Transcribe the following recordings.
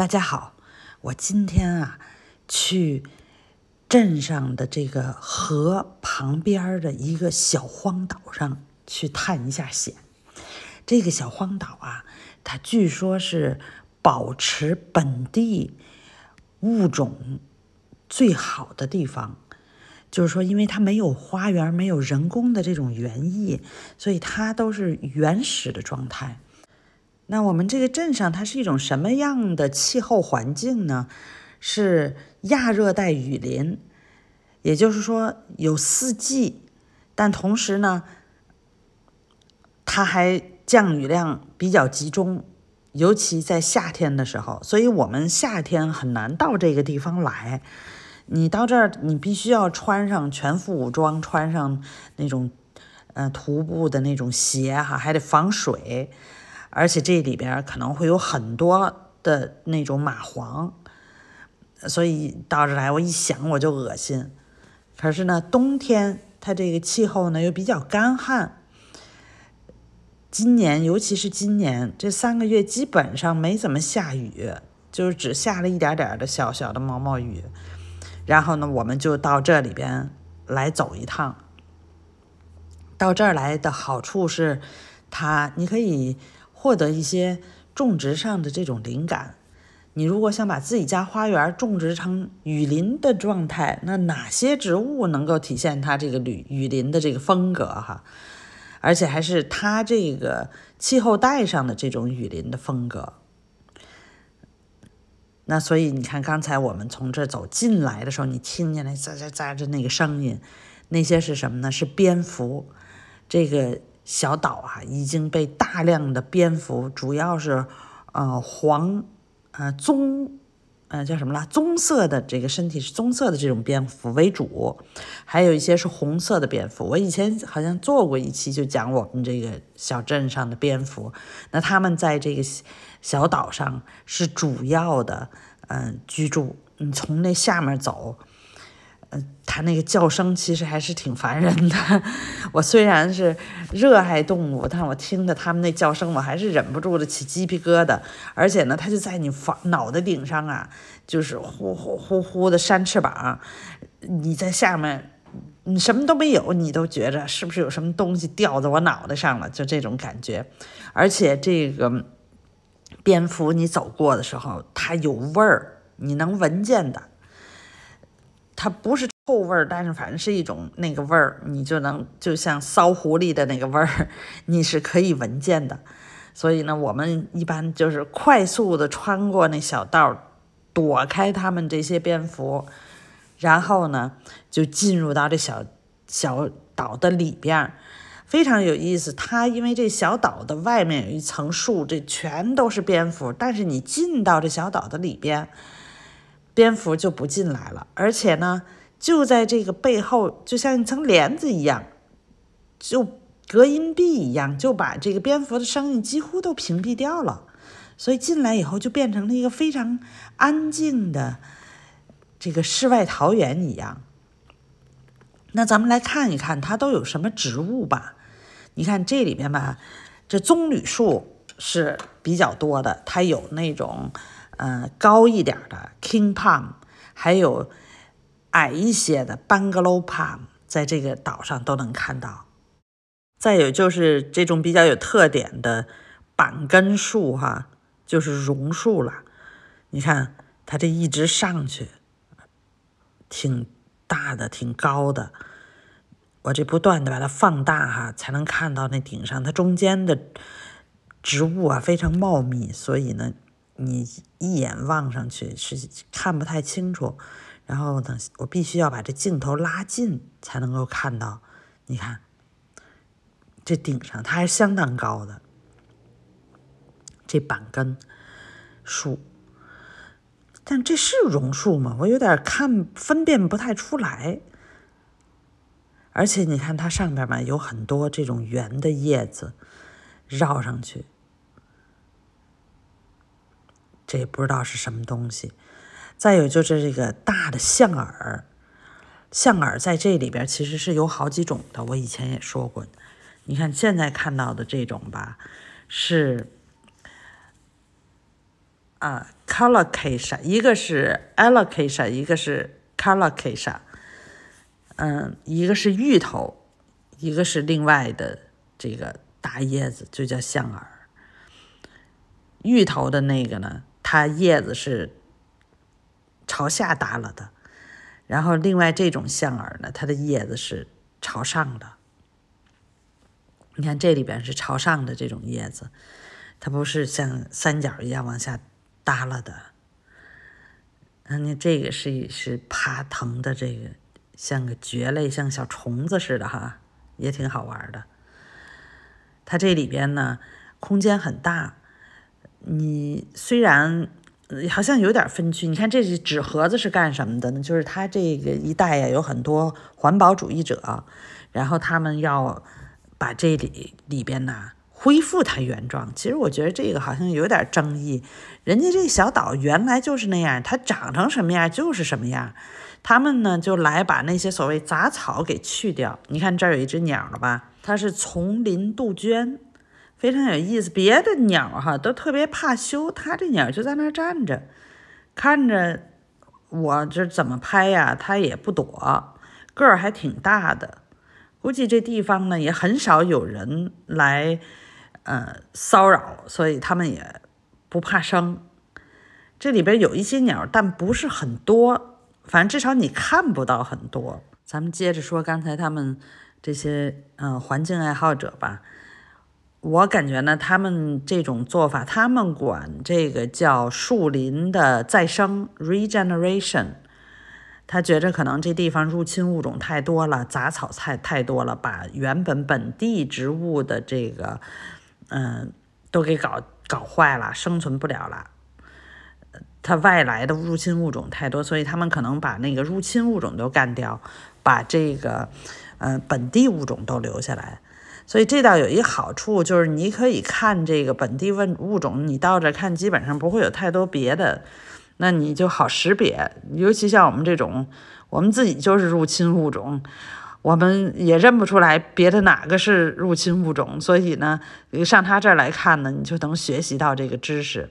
大家好，我今天啊，去镇上的这个河旁边的一个小荒岛上去探一下险。这个小荒岛啊，它据说是保持本地物种最好的地方，就是说，因为它没有花园，没有人工的这种园艺，所以它都是原始的状态。那我们这个镇上，它是一种什么样的气候环境呢？是亚热带雨林，也就是说有四季，但同时呢，它还降雨量比较集中，尤其在夏天的时候，所以我们夏天很难到这个地方来。你到这儿，你必须要穿上全副武装，穿上那种嗯徒步的那种鞋哈，还得防水。而且这里边可能会有很多的那种蚂蟥，所以到这来我一想我就恶心。可是呢，冬天它这个气候呢又比较干旱，今年尤其是今年这三个月基本上没怎么下雨，就是只下了一点点的小小的毛毛雨。然后呢，我们就到这里边来走一趟。到这儿来的好处是，它你可以。获得一些种植上的这种灵感，你如果想把自己家花园种植成雨林的状态，那哪些植物能够体现它这个雨雨林的这个风格哈？而且还是它这个气候带上的这种雨林的风格。那所以你看，刚才我们从这走进来的时候，你听见来喳喳喳着那个声音，那些是什么呢？是蝙蝠，这个。小岛啊，已经被大量的蝙蝠，主要是，呃黄，呃棕，呃叫什么啦？棕色的这个身体是棕色的这种蝙蝠为主，还有一些是红色的蝙蝠。我以前好像做过一期，就讲我们这个小镇上的蝙蝠，那他们在这个小岛上是主要的，嗯，居住。你从那下面走。嗯，它那个叫声其实还是挺烦人的。我虽然是热爱动物，但我听着它们那叫声，我还是忍不住的起鸡皮疙瘩。而且呢，它就在你房脑袋顶上啊，就是呼呼呼呼的扇翅膀。你在下面，你什么都没有，你都觉着是不是有什么东西掉在我脑袋上了？就这种感觉。而且这个蝙蝠，你走过的时候，它有味儿，你能闻见的。它不是臭味儿，但是反正是一种那个味儿，你就能就像骚狐狸的那个味儿，你是可以闻见的。所以呢，我们一般就是快速的穿过那小道，躲开他们这些蝙蝠，然后呢就进入到这小小岛的里边，非常有意思。它因为这小岛的外面有一层树，这全都是蝙蝠，但是你进到这小岛的里边。蝙蝠就不进来了，而且呢，就在这个背后，就像一层帘子一样，就隔音壁一样，就把这个蝙蝠的声音几乎都屏蔽掉了。所以进来以后，就变成了一个非常安静的这个世外桃源一样。那咱们来看一看，它都有什么植物吧？你看这里面吧，这棕榈树是比较多的，它有那种。呃，高一点的 King Palm，还有矮一些的 Bungalow Palm，在这个岛上都能看到。再有就是这种比较有特点的板根树，哈，就是榕树了。你看，它这一直上去，挺大的，挺高的。我这不断的把它放大，哈，才能看到那顶上它中间的植物啊，非常茂密。所以呢。你一眼望上去是看不太清楚，然后等我必须要把这镜头拉近才能够看到。你看，这顶上它还是相当高的，这板根树，但这是榕树吗？我有点看分辨不太出来。而且你看它上边嘛有很多这种圆的叶子绕上去。这也不知道是什么东西，再有就是这个大的象耳，象耳在这里边其实是有好几种的，我以前也说过。你看现在看到的这种吧，是啊 c o l o c a s i 一个是 a l o c a s i a 一个是 c o l o c a s i 嗯，一个是芋头，一个是另外的这个大椰子就叫象耳，芋头的那个呢？它叶子是朝下耷了的，然后另外这种象耳呢，它的叶子是朝上的。你看这里边是朝上的这种叶子，它不是像三角一样往下耷了的。嗯，你这个是是爬藤的这个，像个蕨类，像小虫子似的哈，也挺好玩的。它这里边呢，空间很大。你虽然好像有点分区，你看这是纸盒子是干什么的呢？就是它这个一带呀有很多环保主义者，然后他们要把这里里边呢恢复它原状。其实我觉得这个好像有点争议，人家这小岛原来就是那样，它长成什么样就是什么样，他们呢就来把那些所谓杂草给去掉。你看这儿有一只鸟了吧？它是丛林杜鹃。非常有意思，别的鸟哈都特别怕羞，它这鸟就在那儿站着，看着我这怎么拍呀，它也不躲，个儿还挺大的，估计这地方呢也很少有人来，呃骚扰，所以他们也不怕生。这里边有一些鸟，但不是很多，反正至少你看不到很多。咱们接着说刚才他们这些嗯环境爱好者吧。我感觉呢，他们这种做法，他们管这个叫树林的再生 （regeneration）。他觉着可能这地方入侵物种太多了，杂草太太多了，把原本本地植物的这个，嗯，都给搞搞坏了，生存不了了。他外来的入侵物种太多，所以他们可能把那个入侵物种都干掉，把这个，嗯，本地物种都留下来。所以这倒有一好处，就是你可以看这个本地问物种，你到这看基本上不会有太多别的，那你就好识别。尤其像我们这种，我们自己就是入侵物种，我们也认不出来别的哪个是入侵物种。所以呢，你上他这儿来看呢，你就能学习到这个知识。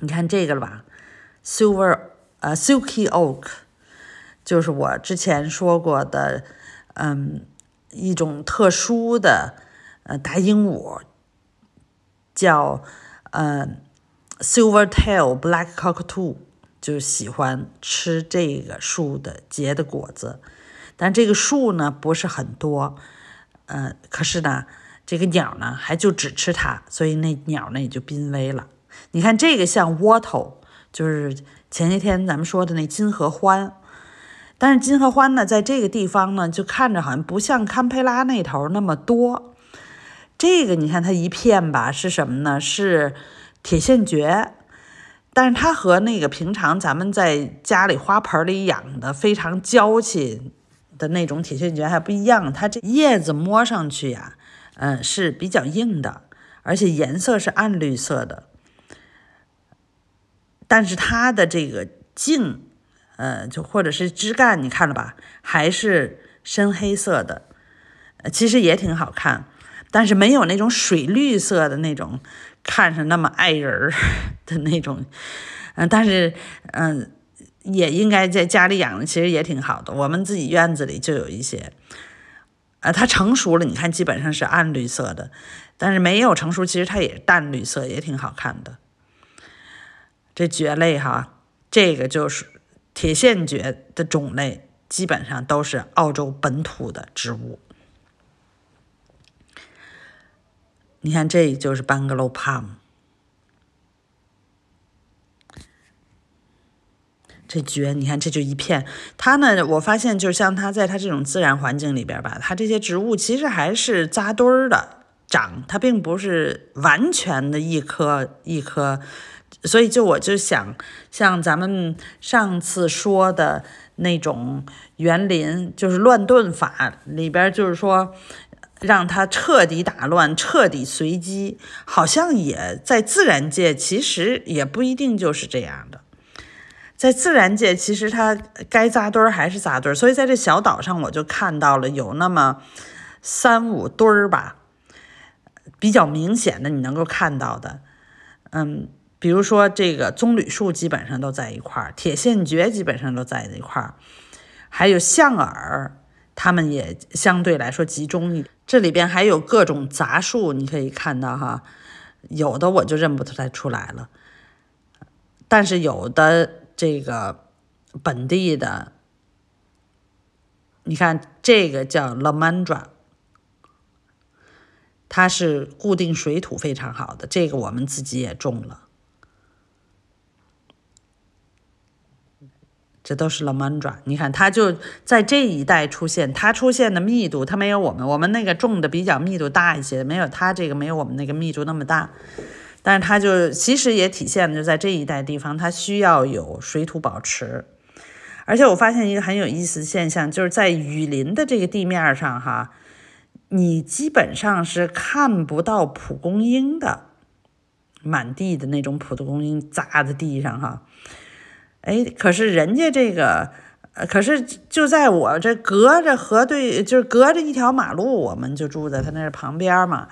你看这个了吧，silver 呃 silky oak，就是我之前说过的，嗯。一种特殊的呃大鹦鹉，叫呃 s i l v e r t a i l Black Cockatoo，就喜欢吃这个树的结的果子，但这个树呢不是很多，呃，可是呢，这个鸟呢还就只吃它，所以那鸟呢也就濒危了。你看这个像窝头，就是前些天咱们说的那金合欢。但是金合欢呢，在这个地方呢，就看着好像不像堪培拉那头那么多。这个你看它一片吧，是什么呢？是铁线蕨。但是它和那个平常咱们在家里花盆里养的非常娇气的那种铁线蕨还不一样。它这叶子摸上去呀，嗯，是比较硬的，而且颜色是暗绿色的。但是它的这个茎。呃，就或者是枝干，你看了吧？还是深黑色的，呃，其实也挺好看，但是没有那种水绿色的那种，看着那么爱人儿 的那种。嗯，但是嗯，也应该在家里养，其实也挺好的。我们自己院子里就有一些，呃，它成熟了，你看基本上是暗绿色的，但是没有成熟，其实它也淡绿色，也挺好看的。这蕨类哈，这个就是。铁线蕨的种类基本上都是澳洲本土的植物。你看，这就是 Bungalow Palm。这蕨，你看，这就一片。它呢，我发现，就是像它在它这种自然环境里边吧，它这些植物其实还是扎堆儿的长，它并不是完全的一棵一棵。所以，就我就想，像咱们上次说的那种园林，就是乱炖法里边，就是说，让它彻底打乱，彻底随机，好像也在自然界，其实也不一定就是这样的。在自然界，其实它该扎堆儿还是扎堆儿。所以，在这小岛上，我就看到了有那么三五堆儿吧，比较明显的，你能够看到的，嗯。比如说这个棕榈树基本上都在一块儿，铁线蕨基本上都在一块儿，还有象耳，它们也相对来说集中一。这里边还有各种杂树，你可以看到哈，有的我就认不太出来了，但是有的这个本地的，你看这个叫 l a m a n d r a 它是固定水土非常好的，这个我们自己也种了。这都是拉曼爪，你看它就在这一带出现，它出现的密度，它没有我们，我们那个种的比较密度大一些，没有它这个没有我们那个密度那么大，但是它就其实也体现就在这一带地方，它需要有水土保持。而且我发现一个很有意思的现象，就是在雨林的这个地面上哈，你基本上是看不到蒲公英的，满地的那种蒲公英砸在地上哈。哎，可是人家这个，可是就在我这隔着河对，就是隔着一条马路，我们就住在他那旁边嘛。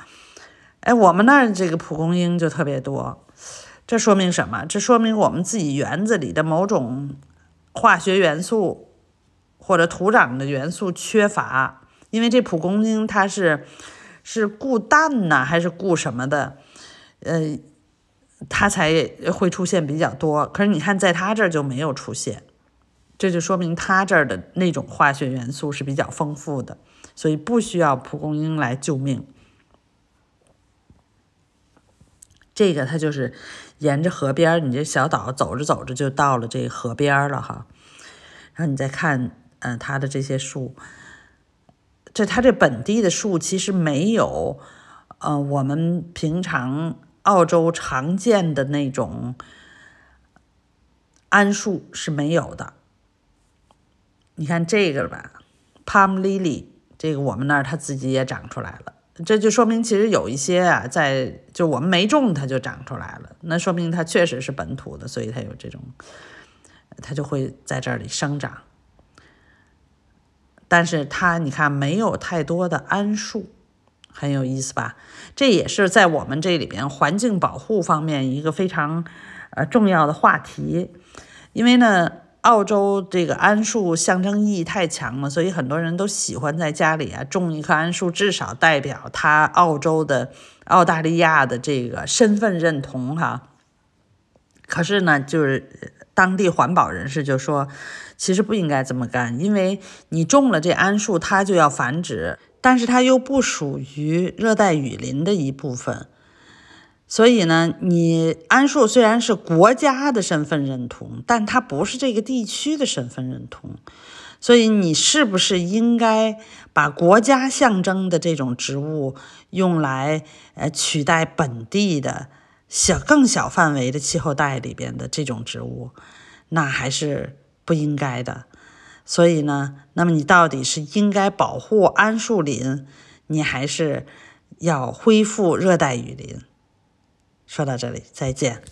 哎，我们那儿这个蒲公英就特别多，这说明什么？这说明我们自己园子里的某种化学元素或者土壤的元素缺乏，因为这蒲公英它是是固氮呢，还是固什么的，呃。它才会出现比较多，可是你看，在它这儿就没有出现，这就说明它这儿的那种化学元素是比较丰富的，所以不需要蒲公英来救命。这个它就是沿着河边你这小岛走着走着就到了这河边了哈。然后你再看，呃，它的这些树，这它这本地的树其实没有，呃，我们平常。澳洲常见的那种桉树是没有的，你看这个吧，palm lily，这个我们那儿它自己也长出来了，这就说明其实有一些啊，在就我们没种它就长出来了，那说明它确实是本土的，所以它有这种，它就会在这里生长，但是它你看没有太多的桉树。很有意思吧？这也是在我们这里边环境保护方面一个非常呃重要的话题，因为呢，澳洲这个桉树象征意义太强了，所以很多人都喜欢在家里啊种一棵桉树，至少代表他澳洲的澳大利亚的这个身份认同哈。可是呢，就是当地环保人士就说，其实不应该这么干，因为你种了这桉树，它就要繁殖。但是它又不属于热带雨林的一部分，所以呢，你桉树虽然是国家的身份认同，但它不是这个地区的身份认同，所以你是不是应该把国家象征的这种植物用来呃取代本地的小更小范围的气候带里边的这种植物？那还是不应该的。所以呢，那么你到底是应该保护桉树林，你还是要恢复热带雨林？说到这里，再见。